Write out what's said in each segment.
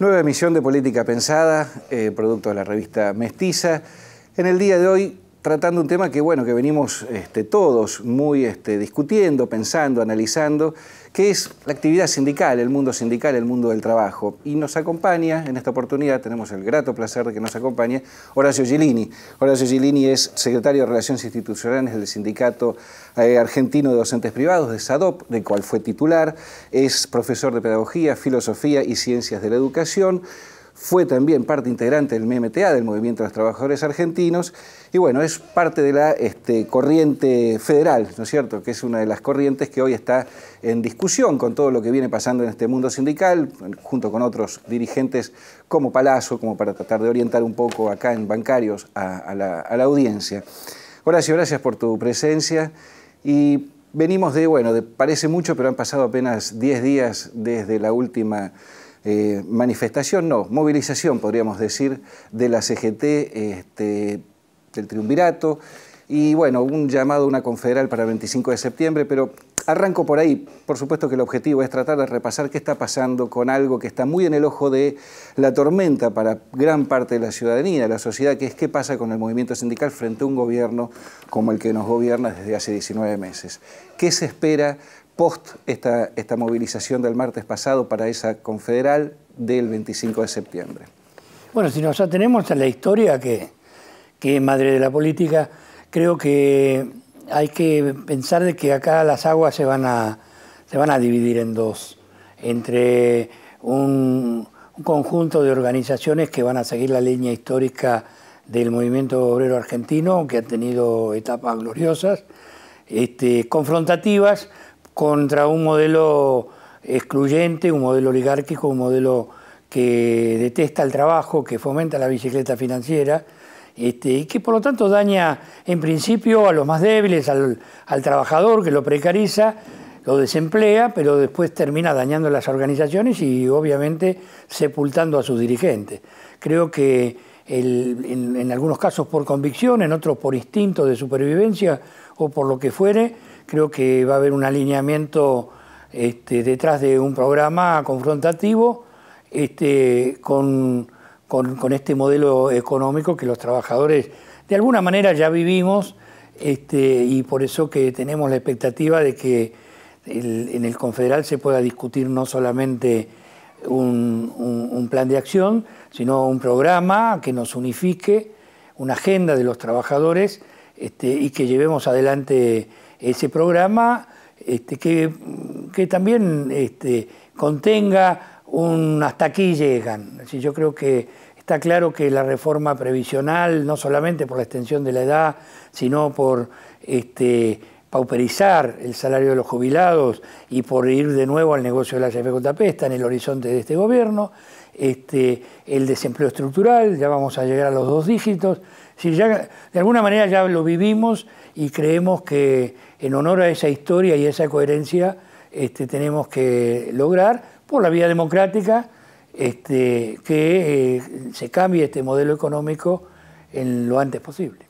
Nueva emisión de Política Pensada, eh, producto de la revista Mestiza. En el día de hoy tratando un tema que, bueno, que venimos este, todos muy este, discutiendo, pensando, analizando, que es la actividad sindical, el mundo sindical, el mundo del trabajo. Y nos acompaña, en esta oportunidad, tenemos el grato placer de que nos acompañe Horacio Gilini. Horacio Gilini es secretario de Relaciones Institucionales del Sindicato eh, Argentino de Docentes Privados, de SADOP, del cual fue titular, es profesor de Pedagogía, Filosofía y Ciencias de la Educación, fue también parte integrante del MMTA, del Movimiento de los Trabajadores Argentinos, y bueno, es parte de la este, corriente federal, ¿no es cierto?, que es una de las corrientes que hoy está en discusión con todo lo que viene pasando en este mundo sindical, junto con otros dirigentes como Palazzo, como para tratar de orientar un poco acá en bancarios a, la, audiencia. Horacio, gracias por tu presencia y venimos de, bueno, parece mucho, pero han pasado apenas 10 días desde la última eh, manifestación, no, movilización, podríamos decir, de la CGT, este, del Triunvirato, y bueno, un llamado una confederal para el 25 de septiembre, pero arranco por ahí. Por supuesto que el objetivo es tratar de repasar qué está pasando con algo que está muy en el ojo de la tormenta para gran parte de la ciudadanía, la sociedad, que es qué pasa con el movimiento sindical frente a un gobierno como el que nos gobierna desde hace 19 meses. ¿Qué se espera post esta, esta movilización del martes pasado para esa confederal del 25 de septiembre. Bueno, si nos atenemos a la historia que, que es madre de la política, creo que hay que pensar de que acá las aguas se van a, se van a dividir en dos, entre un, un conjunto de organizaciones que van a seguir la línea histórica del movimiento obrero argentino, que ha tenido etapas gloriosas, este, confrontativas, contra un modelo excluyente, un modelo oligárquico, un modelo que detesta el trabajo, que fomenta la bicicleta financiera, este, y que por lo tanto daña en principio a los más débiles, al, trabajador que lo precariza, lo desemplea, pero después termina dañando las organizaciones y obviamente sepultando a sus dirigentes. Creo que en algunos casos por convicción, en otros por instinto de supervivencia o por lo que fuere, creo que va a haber un alineamiento este, detrás de un programa confrontativo este, con, este modelo económico que los trabajadores de alguna manera ya vivimos este, y por eso que tenemos la expectativa de que en el confederal se pueda discutir no solamente un, plan de acción, sino un programa que nos unifique, una agenda de los trabajadores este, y que llevemos adelante ese programa este, que, también este, contenga un hasta aquí llegan. yo creo que está claro que la reforma previsional, no solamente por la extensión de la edad, sino por este, pauperizar el salario de los jubilados y por ir de nuevo al negocio de la JP, está en el horizonte de este gobierno. el desempleo estructural, ya vamos a llegar a los dos dígitos ya, de alguna manera ya lo vivimos y creemos que en honor a esa historia y a esa coherencia este, tenemos que lograr, por la vía democrática, este, que eh, se cambie este modelo económico en lo antes posible.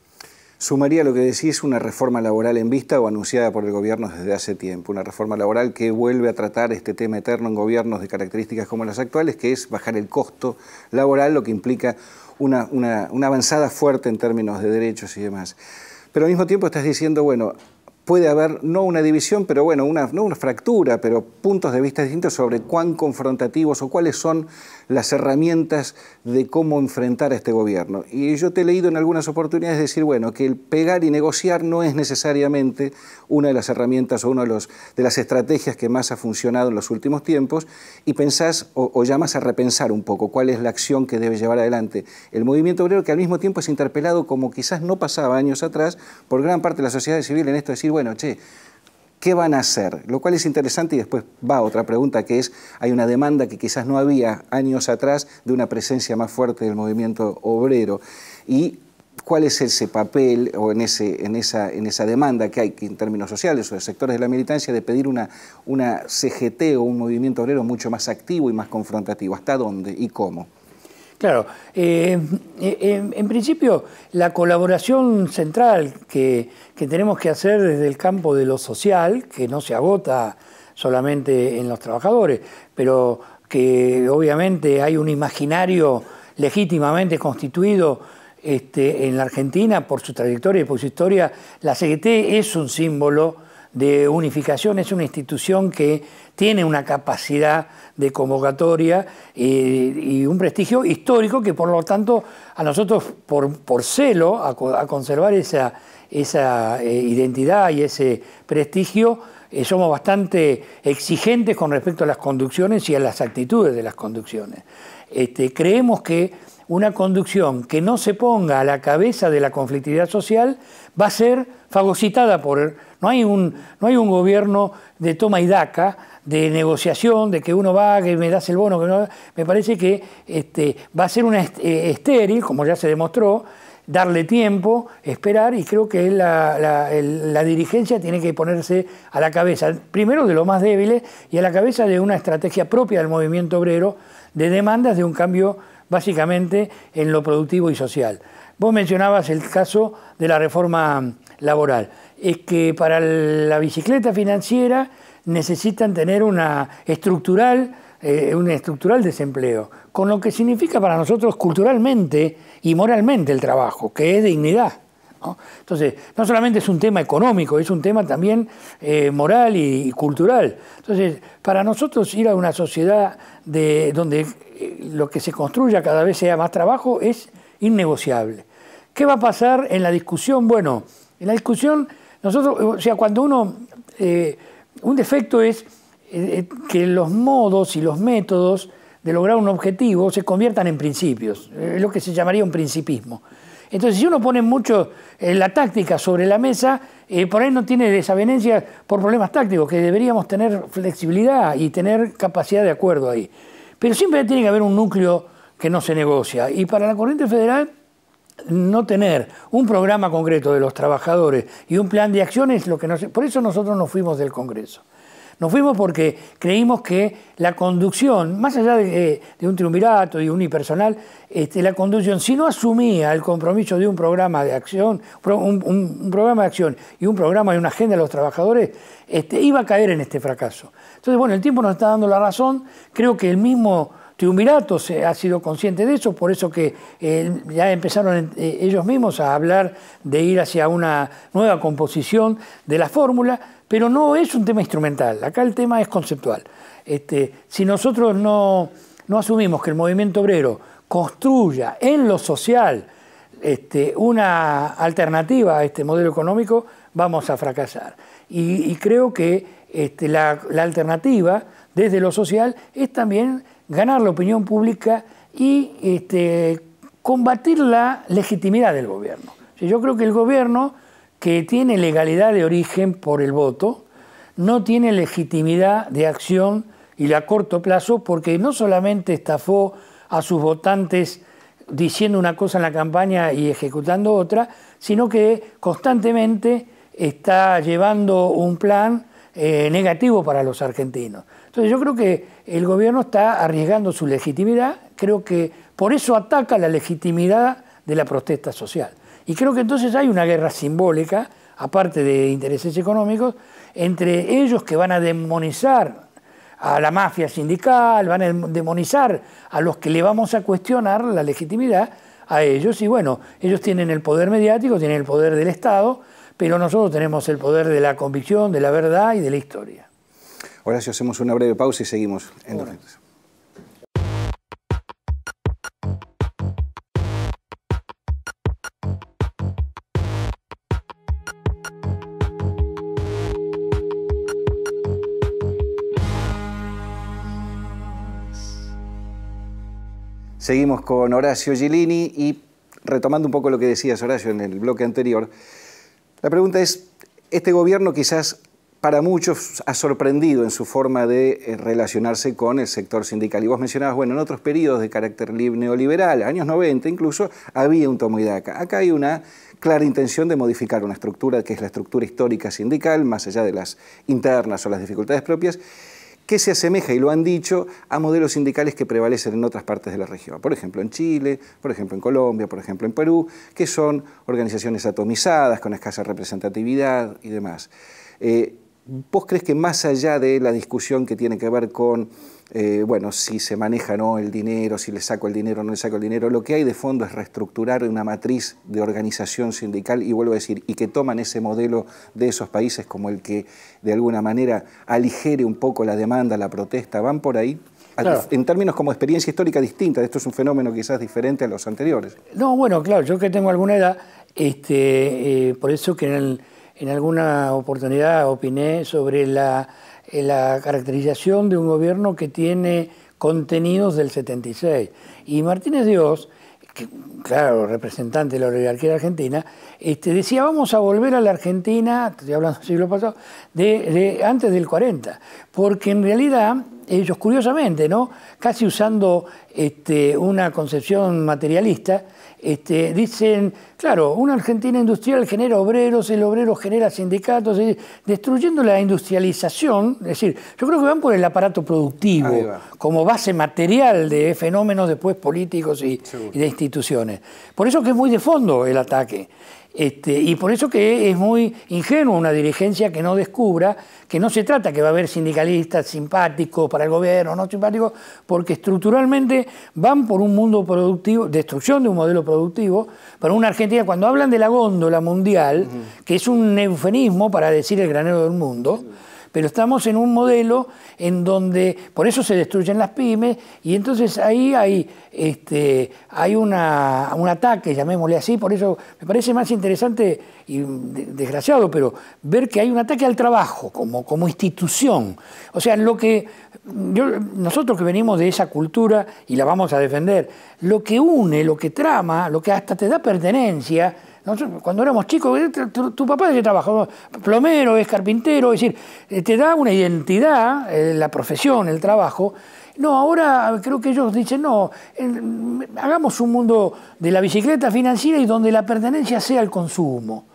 Sumaría lo que decís una reforma laboral en vista o anunciada por el gobierno desde hace tiempo, una reforma laboral que vuelve a tratar este tema eterno en gobiernos de características como las actuales, que es bajar el costo laboral, lo que implica una, una, avanzada fuerte en términos de derechos y demás. Pero al mismo tiempo estás diciendo, bueno, puede haber, no una división, pero bueno, una, no una fractura, pero puntos de vista distintos sobre cuán confrontativos o cuáles son las herramientas de cómo enfrentar a este gobierno. Y yo te he leído en algunas oportunidades decir, bueno, que el pegar y negociar no es necesariamente una de las herramientas o una de, los, de las estrategias que más ha funcionado en los últimos tiempos, y pensás o, o llamas a repensar un poco cuál es la acción que debe llevar adelante el movimiento obrero, que al mismo tiempo es interpelado como quizás no pasaba años atrás por gran parte de la sociedad civil en esto de decir, bueno, bueno, che, ¿qué van a hacer? Lo cual es interesante y después va otra pregunta que es, hay una demanda que quizás no había años atrás de una presencia más fuerte del movimiento obrero. Y cuál es ese papel o en, ese, en, esa, en esa demanda que hay en términos sociales o de sectores de la militancia de pedir una, una CGT o un movimiento obrero mucho más activo y más confrontativo. ¿Hasta dónde y cómo? Claro, eh, eh, en, principio la colaboración central que, que, tenemos que hacer desde el campo de lo social, que no se agota solamente en los trabajadores, pero que obviamente hay un imaginario legítimamente constituido este, en la Argentina por su trayectoria y por su historia, la CGT es un símbolo de unificación es una institución que tiene una capacidad de convocatoria eh, y, un prestigio histórico que por lo tanto a nosotros por, por celo a, conservar esa, esa eh, identidad y ese prestigio eh, somos bastante exigentes con respecto a las conducciones y a las actitudes de las conducciones. Este, creemos que una conducción que no se ponga a la cabeza de la conflictividad social va a ser fagocitada por no hay un, no hay un gobierno de toma y daca, de negociación, de que uno va, que me das el bono, que no. Me parece que este, va a ser una eh, estéril, como ya se demostró, darle tiempo, esperar, y creo que la, dirigencia tiene que ponerse a la cabeza, primero de lo más débiles, y a la cabeza de una estrategia propia del movimiento obrero de demandas de un cambio básicamente en lo productivo y social. Vos mencionabas el caso de la reforma laboral es que para la bicicleta financiera necesitan tener una estructural, eh, un estructural desempleo, con lo que significa para nosotros culturalmente y moralmente el trabajo, que es dignidad. ¿no? Entonces, no solamente es un tema económico, es un tema también eh, moral y, y, cultural. Entonces, para nosotros ir a una sociedad de, donde eh, lo que se construya cada vez sea más trabajo es innegociable. ¿Qué va a pasar en la discusión? Bueno, en la discusión nosotros, o sea, cuando uno, eh, un defecto es eh, eh, que los modos y los métodos de lograr un objetivo se conviertan en principios, es lo que se llamaría un principismo. Entonces, si uno pone mucho la táctica sobre la mesa, por ahí no tiene desavenencia por problemas tácticos, que deberíamos tener flexibilidad y tener capacidad de acuerdo ahí. Pero siempre tiene que haber un núcleo que no se negocia. Y para la corriente federal no tener un programa concreto de los trabajadores y un plan de acción es lo que nos... Por eso nosotros nos fuimos del Congreso. Nos fuimos porque creímos que la conducción, más allá de, eh, un triunvirato y unipersonal, este, la conducción, si no asumía el compromiso de un programa de acción, un, programa de acción y un programa y una agenda de los trabajadores, este, iba a caer en este fracaso. Entonces, bueno, el tiempo nos está dando la razón. Creo que el mismo triunvirato este se ha sido consciente de eso, por eso que eh, ya empezaron eh, ellos mismos a hablar de ir hacia una nueva composición de la fórmula, pero no es un tema instrumental, acá el tema es conceptual. Este, si nosotros no, asumimos que el movimiento obrero construya en lo social este, una alternativa a este modelo económico, vamos a fracasar. Y, creo que la alternativa desde lo social es también ganar la opinión pública y este, combatir la legitimidad del gobierno. yo creo que el gobierno que tiene legalidad de origen por el voto, no tiene legitimidad de acción y a corto plazo porque no solamente estafó a sus votantes diciendo una cosa en la campaña y ejecutando otra, sino que constantemente está llevando un plan eh, negativo para los argentinos. Entonces yo creo que el gobierno está arriesgando su legitimidad, creo que por eso ataca la legitimidad de la protesta social. Y creo que entonces hay una guerra simbólica, aparte de intereses económicos, entre ellos que van a demonizar a la mafia sindical, van a demonizar a los que le vamos a cuestionar la legitimidad a ellos. Y bueno, ellos tienen el poder mediático, tienen el poder del Estado, pero nosotros tenemos el poder de la convicción, de la verdad y de la historia. Horacio, hacemos una breve pausa y seguimos en Seguimos con Horacio Gilini y retomando un poco lo que decías, Horacio, en el bloque anterior, la pregunta es, este gobierno quizás para muchos ha sorprendido en su forma de eh, relacionarse con el sector sindical. Y vos mencionabas, bueno, en otros periodos de carácter neoliberal, años 90 incluso, había un tomo y daca. Acá hay una clara intención de modificar una estructura que es la estructura histórica sindical, más allá de las internas o las dificultades propias, que se asemeja, y lo han dicho, a modelos sindicales que prevalecen en otras partes de la región. Por ejemplo, en Chile, por ejemplo, en Colombia, por ejemplo, en Perú, que son organizaciones atomizadas, con escasa representatividad y demás. Eh, ¿Vos crees que más allá de la discusión que tiene que ver con, eh, bueno, si se maneja o no el dinero, si le saco el dinero o no le saco el dinero, lo que hay de fondo es reestructurar una matriz de organización sindical, y vuelvo a decir, y que toman ese modelo de esos países como el que de alguna manera aligere un poco la demanda, la protesta, ¿van por ahí? en términos como experiencia histórica distinta. Esto es un fenómeno quizás diferente a los anteriores. No, bueno, claro, yo que tengo alguna edad, este, eh, por eso que en el, en alguna oportunidad opiné sobre eh, la, caracterización de un gobierno que tiene contenidos del 76. Y Martínez Dios, claro, representante de la oligarquía argentina, este, decía, vamos a volver a la Argentina, estoy hablando del siglo pasado, antes del 40, porque en realidad ellos, curiosamente, ¿no? casi usando este, una concepción materialista, este, dicen, claro, una Argentina industrial genera obreros, el obrero genera sindicatos, destruyendo la industrialización, es decir, yo creo que van por el aparato productivo como base material de fenómenos después políticos y de instituciones. Por eso que es muy de fondo el ataque. Este, y por eso que es muy ingenua una dirigencia que no descubra que no se trata que va a haber sindicalistas simpáticos para el gobierno, no simpáticos, porque estructuralmente van por un mundo productivo, destrucción de un modelo productivo, para una Argentina, cuando hablan de la góndola mundial, que es un eufemismo para decir el granero del mundo, pero estamos en un modelo en donde por eso se destruyen las pymes y entonces ahí hay, este, hay un ataque, llamémosle así, por eso me parece más interesante y desgraciado, pero ver que hay un ataque al trabajo como, como institución. O sea, lo que nosotros que venimos de esa cultura y la vamos a defender, lo que une, lo que trama, lo que hasta te da pertenencia, cuando éramos chicos, eh, tu, papá de trabajo, plomero, es carpintero, es decir, eh, te da una identidad, eh, la profesión, el trabajo. No, ahora creo que ellos dicen, no, mm, hagamos un mundo de la bicicleta financiera y donde la pertenencia sea el consumo.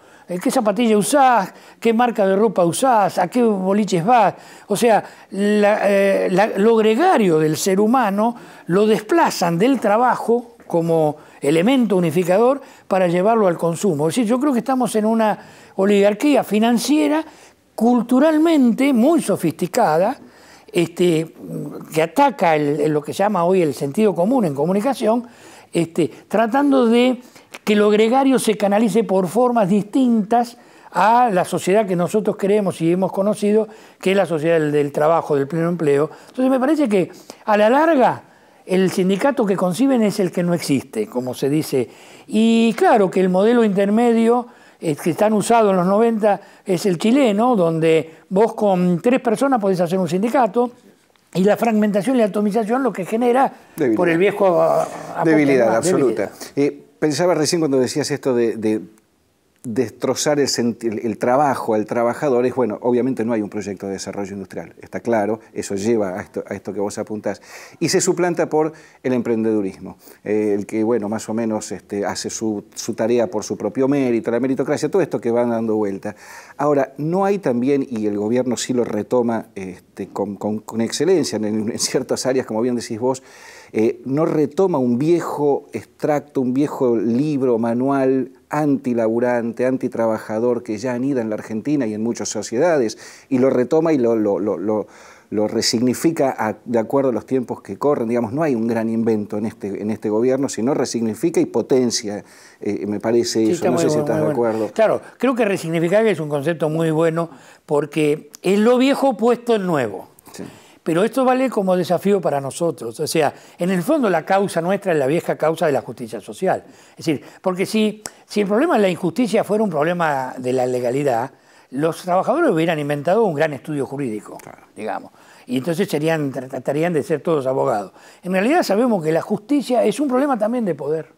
¿Qué zapatilla usás? ¿Qué marca de ropa usás? ¿A qué boliches vas? O sea, lo gregario del ser humano lo desplazan del trabajo como elemento unificador para llevarlo al consumo. Es decir, yo creo que estamos en una oligarquía financiera culturalmente muy sofisticada, este, que ataca lo que llama hoy el sentido común en comunicación, este, tratando de que lo gregario se canalice por formas distintas a la sociedad que nosotros creemos y hemos conocido, que es la sociedad del trabajo, del pleno empleo. Entonces me parece que a la larga el sindicato que conciben es el que no existe, como se dice. Y claro que el modelo intermedio eh, que están usados en los 90 es el chileno, donde vos con tres personas podés hacer un sindicato. Y la fragmentación y la atomización lo que genera por el viejo... Ah, ah, ah, debilidad, absoluta. Eh, pensaba recién cuando decías esto de destrozar el, trabajo al trabajador es, bueno, obviamente no hay un proyecto de desarrollo industrial, está claro, eso lleva a esto, a esto que vos apuntás. Y se suplanta por el emprendedurismo, eh, el que, bueno, más o menos este, hace su, tarea por su propio mérito, la meritocracia, todo esto que van dando vuelta. Ahora, no hay también, y el gobierno sí lo retoma este, con, excelencia en ciertas áreas, como bien decís vos, eh, no retoma un viejo extracto, un viejo libro, manual antilaburante, antitrabajador que ya anida en la Argentina y en muchas sociedades, y lo retoma y lo, resignifica de acuerdo a los tiempos que corren. Digamos, no hay un gran invento en este, en este gobierno, sino resignifica y potencia, eh, me parece eso. No sé si estás de acuerdo. Claro, creo que resignificar es un concepto muy bueno porque es lo viejo puesto en nuevo. Sí. Pero esto vale como desafío para nosotros. O sea, en el fondo la causa nuestra es la vieja causa de la justicia social. Es decir, porque si, si el problema de la injusticia fuera un problema de la legalidad, los trabajadores hubieran inventado un gran estudio jurídico, digamos. Y entonces tratarían de ser todos abogados. En realidad sabemos que la justicia es un problema también de poder.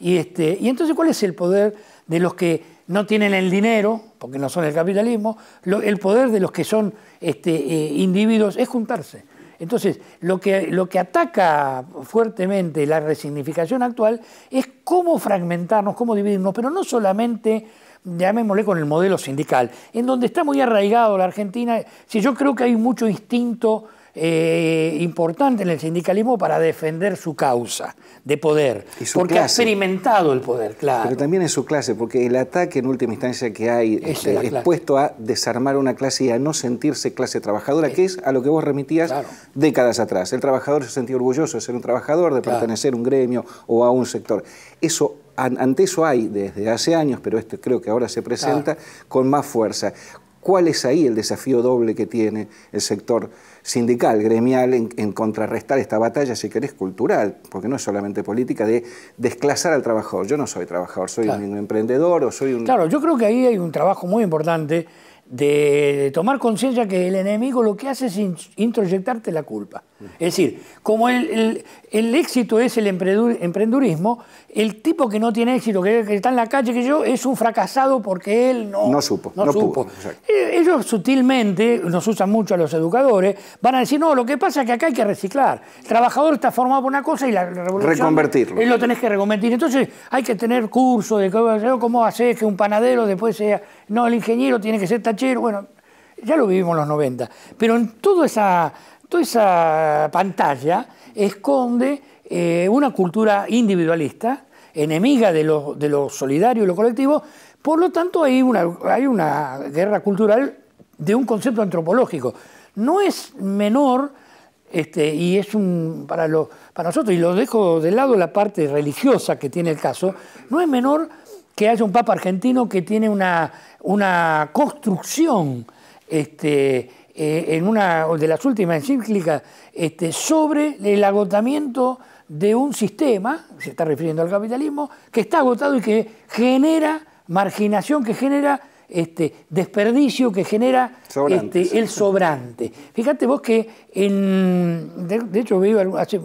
Y, este, y entonces, ¿cuál es el poder de los que no tienen el dinero, porque no son el capitalismo, el poder de los que son este, eh, individuos es juntarse. Entonces, lo que, lo que ataca fuertemente la resignificación actual es cómo fragmentarnos, cómo dividirnos, pero no solamente llamémosle con el modelo sindical, en donde está muy arraigado la Argentina, si yo creo que hay mucho instinto eh, importante en el sindicalismo para defender su causa de poder, porque ha experimentado el poder, claro. Pero también en su clase, porque el ataque en última instancia que hay es, este, puesto a desarmar una clase y a no sentirse clase trabajadora, que es a lo que vos remitías décadas atrás. El trabajador se sentía orgulloso de ser un trabajador, de pertenecer a un gremio o a un sector. Eso ante eso hay desde hace años, pero esto creo que ahora se presenta con más fuerza. ¿Cuál es ahí el desafío doble que tiene el sector sindical, gremial, en, contrarrestar esta batalla, si querés, cultural, porque no es solamente política, de desclasar al trabajador? Yo no soy trabajador, soy un emprendedor o soy un... Claro, yo creo que ahí hay un trabajo muy importante de tomar conciencia que el enemigo lo que hace es introyectarte la culpa. Es decir, como el, el éxito es el emprendurismo, el tipo que no tiene éxito, que, está en la calle, que yo, es un fracasado porque él no, no supo. No, eh, Ellos sutilmente, nos usan mucho a los educadores, van a decir, no, lo que pasa es que acá hay que reciclar. El trabajador está formado por una cosa y la revolución... Reconvertirlo. lo tenés que reconvertir. Entonces hay que tener curso de cómo, hacer que un panadero después sea... No, el ingeniero tiene que ser tachero. Bueno, ya lo vivimos en los 90. Pero en toda esa, toda esa pantalla esconde eh, una cultura individualista, enemiga de lo, de solidario y lo colectivo, por lo tanto hay una, hay una guerra cultural de un concepto antropológico. No es menor, este, y es un, para, para nosotros, y lo dejo de lado la parte religiosa que tiene el caso, no es menor que haya un Papa argentino que tiene una, construcción este, eh, en una de las últimas encíclicas este, sobre el agotamiento de un sistema, se está refiriendo al capitalismo, que está agotado y que genera marginación, que genera este, desperdicio, que genera este, el sobrante. Fíjate vos que, de, hecho, vi hace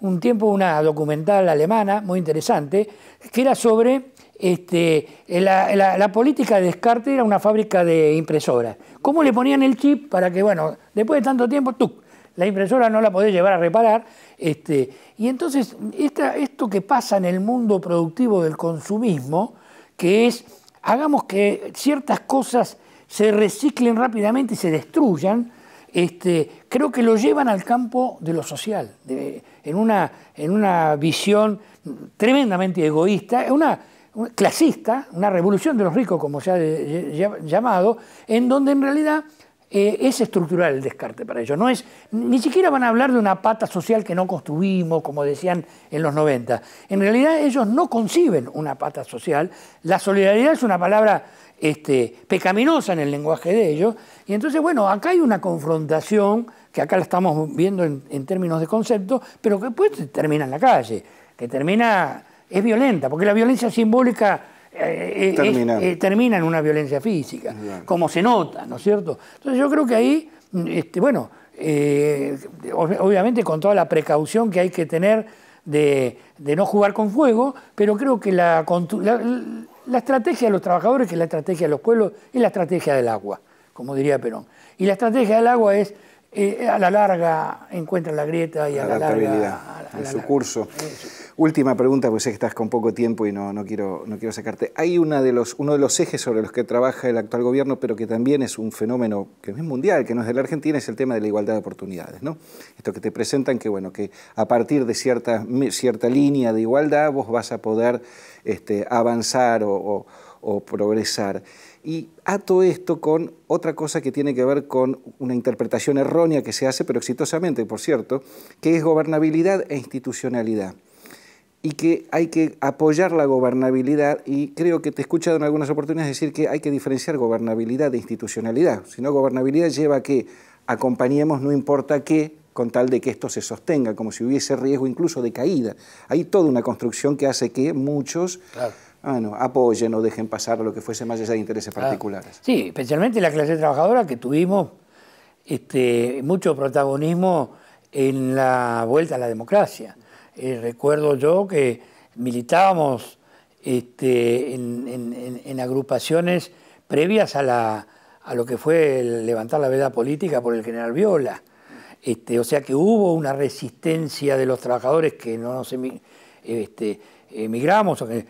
un tiempo una documental alemana muy interesante, que era sobre este, la, política de descarte era una fábrica de impresoras. ¿Cómo le ponían el chip para que, bueno, después de tanto tiempo, tú la impresora no la podés llevar a reparar. Este, y entonces, esto que pasa en el mundo productivo del consumismo, que es, hagamos que ciertas cosas se reciclen rápidamente y se destruyan, este, creo que lo llevan al campo de lo social, en, una, en una visión tremendamente egoísta, una, clasista, una revolución de los ricos, como se ha llamado, en donde en realidad eh, es estructural el descarte para ellos. No es, ni siquiera van a hablar de una pata social que no construimos, como decían en los 90. En realidad ellos no conciben una pata social. La solidaridad es una palabra este, pecaminosa en el lenguaje de ellos. Y entonces, bueno, acá hay una confrontación, que acá la estamos viendo en, en términos de concepto, pero que después termina en la calle, que termina, es violenta, porque la violencia simbólica eh, eh, eh, terminan. una violencia física, como se nota, ¿no es cierto? Entonces yo creo que ahí, mm, este, bueno, eh, obviamente con toda la precaución que hay que tener de, no jugar con fuego, pero creo que la, estrategia de los trabajadores, que es la estrategia de los pueblos, es la estrategia del agua, como diría Perón. Y la estrategia del agua es eh, a la larga encuentra la grieta y a la, larga... la, en su curso. Última pregunta, pues sé que estás con poco tiempo y no, no, quiero, no quiero sacarte. Hay una de los, uno de los ejes sobre los que trabaja el actual gobierno, pero que también es un fenómeno que es mundial, que no es de la Argentina, es el tema de la igualdad de oportunidades. ¿no? Esto que te presentan que, bueno, que a partir de cierta, cierta línea de igualdad vos vas a poder este, avanzar o progresar. Y ato esto con otra cosa que tiene que ver con una interpretación errónea que se hace, pero exitosamente, por cierto, que es gobernabilidad e institucionalidad. Y que hay que apoyar la gobernabilidad, y creo que te he escuchado en algunas oportunidades decir que hay que diferenciar gobernabilidad de institucionalidad. Si no, gobernabilidad lleva a que acompañemos no importa qué, con tal de que esto se sostenga, como si hubiese riesgo incluso de caída. Hay toda una construcción que hace que muchos... Ah, apoyen o dejen pasar lo que fuese más allá de intereses ah. particulares. Sí, especialmente la clase trabajadora que tuvimos este, mucho protagonismo en la vuelta a la democracia. Eh, recuerdo yo que militábamos este, en, agrupaciones previas a, lo que fue el levantar la veda política por el general Viola. Este, o sea que hubo una resistencia de los trabajadores que no, nos... se... Este, emigramos o que,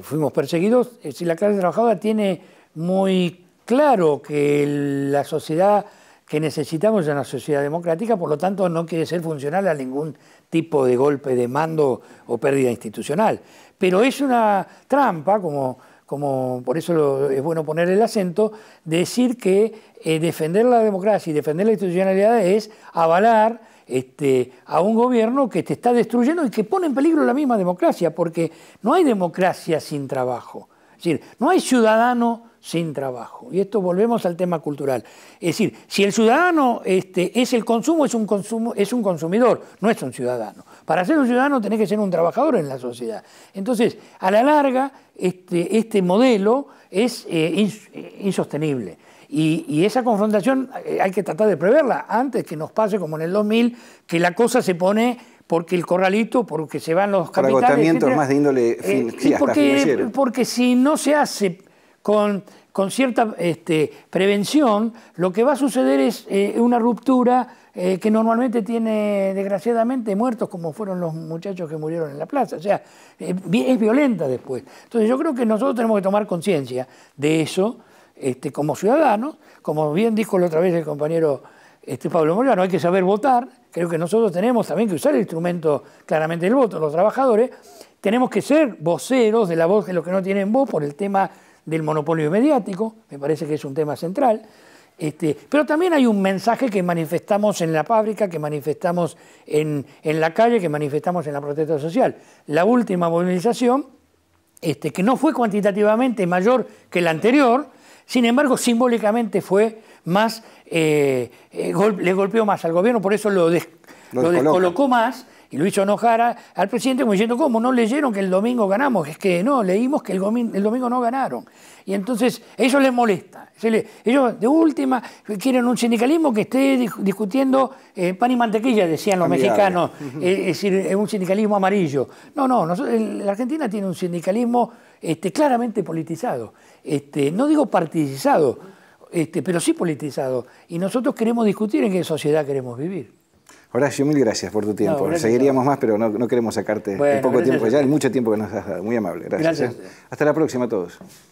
fuimos perseguidos, si la clase trabajadora tiene muy claro que la sociedad que necesitamos es una sociedad democrática, por lo tanto no quiere ser funcional a ningún tipo de golpe de mando o pérdida institucional. Pero es una trampa, como, como por eso es bueno poner el acento, decir que eh, defender la democracia y defender la institucionalidad es avalar este, a un gobierno que te está destruyendo y que pone en peligro la misma democracia, porque no hay democracia sin trabajo. Es decir, no hay ciudadano sin trabajo. Y esto volvemos al tema cultural. Es decir, si el ciudadano este, es el consumo, es un, consumo, es un consumidor, no es un ciudadano. Para ser un ciudadano tenés que ser un trabajador en la sociedad. Entonces, a la larga, este, este modelo es eh, eh, insostenible. Y, esa confrontación eh, hay que tratar de preverla antes que nos pase como en el 2000, que la cosa se pone porque el corralito, porque se van los capitales. Por más de índole eh, porque, porque si no se hace con, con cierta este, prevención, lo que va a suceder es eh, una ruptura que normalmente tiene, desgraciadamente, muertos, como fueron los muchachos que murieron en la plaza. O sea, es violenta después. Entonces yo creo que nosotros tenemos que tomar conciencia de eso este, como ciudadanos, como bien dijo la otra vez el compañero este, Pablo Moriano... hay que saber votar, creo que nosotros tenemos también que usar el instrumento claramente del voto, los trabajadores, tenemos que ser voceros de la voz de los que no tienen voz por el tema del monopolio mediático, me parece que es un tema central. Este, pero también hay un mensaje que manifestamos en la fábrica, que manifestamos en, la calle, que manifestamos en la protesta social. La última movilización, que no fue cuantitativamente mayor que la anterior, sin embargo, simbólicamente fue más, eh, eh, le golpeó más al gobierno, por eso lo descolocó más y lo hizo enojar al presidente como diciendo, ¿cómo? ¿No leyeron que el domingo ganamos? Es que no, leímos que el domingo, no ganaron. Y entonces eso les molesta. ellos de última quieren un sindicalismo que esté discutiendo eh, pan y mantequilla, decían los mexicanos, eh, es decir, un sindicalismo amarillo. No, no, nosotros, la Argentina tiene un sindicalismo este, claramente politizado. Este, no digo partidizado, este, pero sí politizado. Y nosotros queremos discutir en qué sociedad queremos vivir. Horacio, mil gracias por tu tiempo. Seguiríamos más, pero no, queremos sacarte el poco tiempo que ya, el mucho tiempo que nos has dado. Muy amable, gracias. ¿eh? Hasta la próxima a todos.